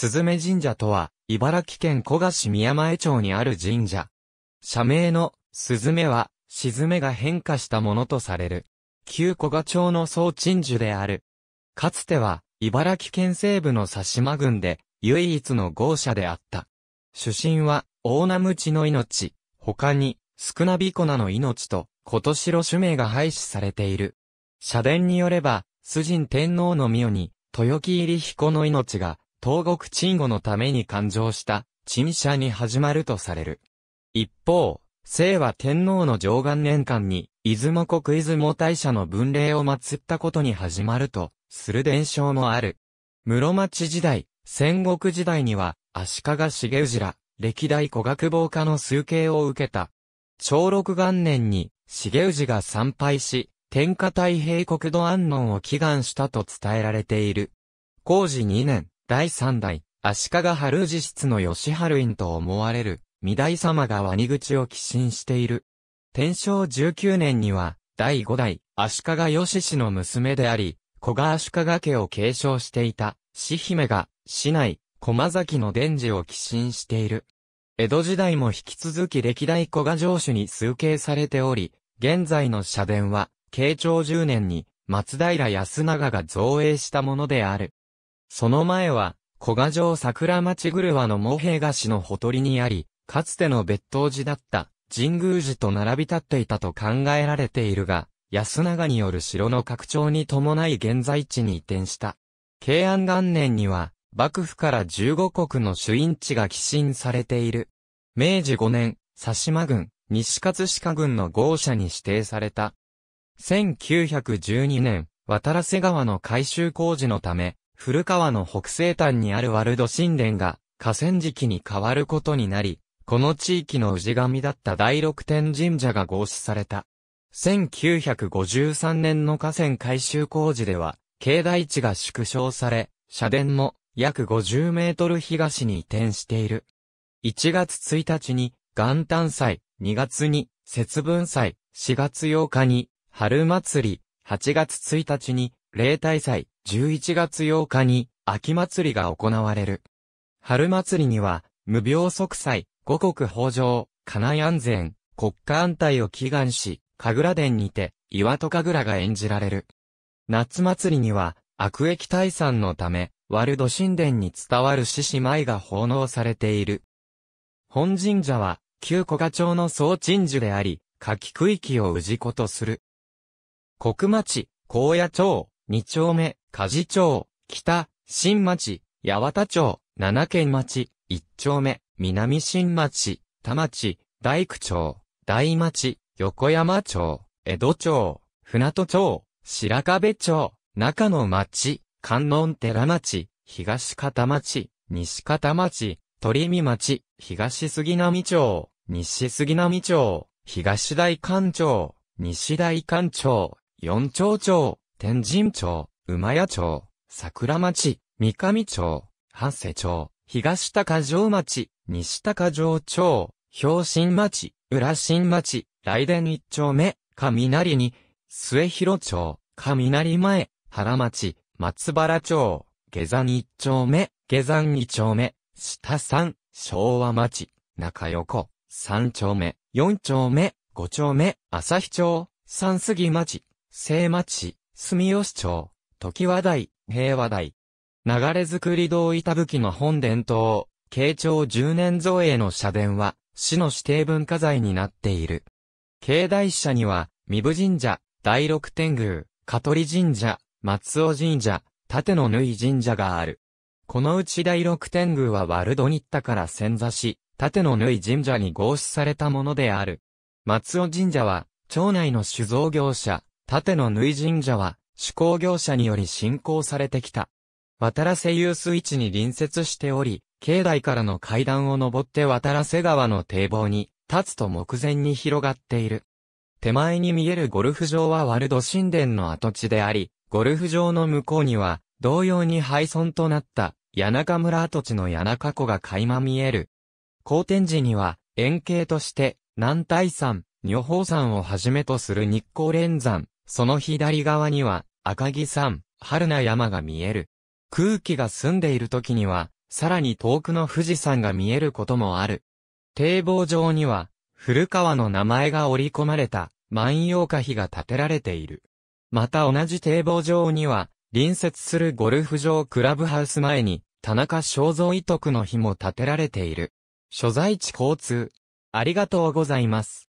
すずめ神社とは、茨城県古河市宮前町にある神社。社名の、すずめは、しめが変化したものとされる。旧古河町の総鎮守である。かつては、茨城県西部の佐島郡で、唯一の豪社であった。主神は、大名知の命、他に、少なびこなの命と、今年の主名が廃止されている。社殿によれば、主人天皇の御代に、豊木入彦の命が、東国鎮護のために誕生した陳謝に始まるとされる。一方、清は天皇の上元年間に、出雲国出雲大社の文礼を祀ったことに始まると、する伝承もある。室町時代、戦国時代には、足利重氏ら、歴代古学坊家の崇敬を受けた。長六元年に、重氏が参拝し、天下太平国土安穏を祈願したと伝えられている。工事2年、第三代、足利春氏室の吉春院と思われる、御台様がニ口を寄進している。天正19年には、第五代、足利義氏の娘であり、古賀足利家を継承していた、四姫が、市内、駒崎の伝授を寄進している。江戸時代も引き続き歴代古賀城主に崇敬されており、現在の社殿は、慶長10年に、松平安長が造営したものである。その前は、小賀城桜町ぐるわの茂平菓子のほとりにあり、かつての別当寺だった神宮寺と並び立っていたと考えられているが、安永による城の拡張に伴い現在地に移転した。慶安元年には、幕府から15国の主因地が寄進されている。明治5年、佐島郡、西葛飾郡の豪社に指定された。1912年、渡良瀬川の改修工事のため、古川の北西端にあるワルド神殿が河川敷に変わることになり、この地域の氏神だった第六天神社が合祀された。1953年の河川改修工事では、境内地が縮小され、社殿も約50メートル東に移転している。1月1日に元旦祭、2月に節分祭、4月8日に春祭り、8月1日に例大祭、11月8日に、秋祭りが行われる。春祭りには、無病息災、五国豊穣、家内安全、国家安泰を祈願し、神楽殿にて、岩戸神楽が演じられる。夏祭りには、悪液退散のため、ワルド神殿に伝わる獅子舞が奉納されている。本神社は、旧古賀町の総鎮守であり、夏季区域を氏子とする。国町、高野町、二丁目、加治町、北、新町、八幡町、七軒町、一丁目、南新町、田町、大工町、大町、横山町、江戸町、船戸町、白壁町、中野町、観音寺町、東片町、西片町、鳥見町、東杉並町、西杉並町、東大館町、西大館町、四町町、天神町、馬屋町、桜町、三上町、半瀬町、東高城町、西高城町、標新町、浦新町、雷電一丁目、雷に、末広町、雷前、原町、松原町、下山一丁目、下山二丁目、下山、昭和町、中横、三丁目、四丁目、五丁目、朝日町、三杉町、聖町、住吉町、時和台、平和台。流れ作り堂板吹の本伝統、慶長十年造営の社殿は、市の指定文化財になっている。境内社には、三部神社、第六天宮、香取神社、松尾神社、縦の縫い神社がある。このうち第六天宮はワルドニッタから潜座し、縦の縫い神社に合祀されたものである。松尾神社は、町内の酒造業者、縦の縫い神社は、手工業者により信仰されてきた。渡良瀬遊水地に隣接しており、境内からの階段を登って渡良瀬川の堤防に、立つと目前に広がっている。手前に見えるゴルフ場はワルド神殿の跡地であり、ゴルフ場の向こうには、同様に廃村となった、谷中村跡地の谷中湖が垣間見える。好天時には、円形として、南大山、女宝山をはじめとする日光連山、その左側には、赤城山、春菜山が見える。空気が澄んでいる時には、さらに遠くの富士山が見えることもある。堤防上には、古川の名前が織り込まれた、万葉歌碑が建てられている。また同じ堤防上には、隣接するゴルフ場クラブハウス前に、田中正造遺徳の碑も建てられている。所在地交通。ありがとうございます。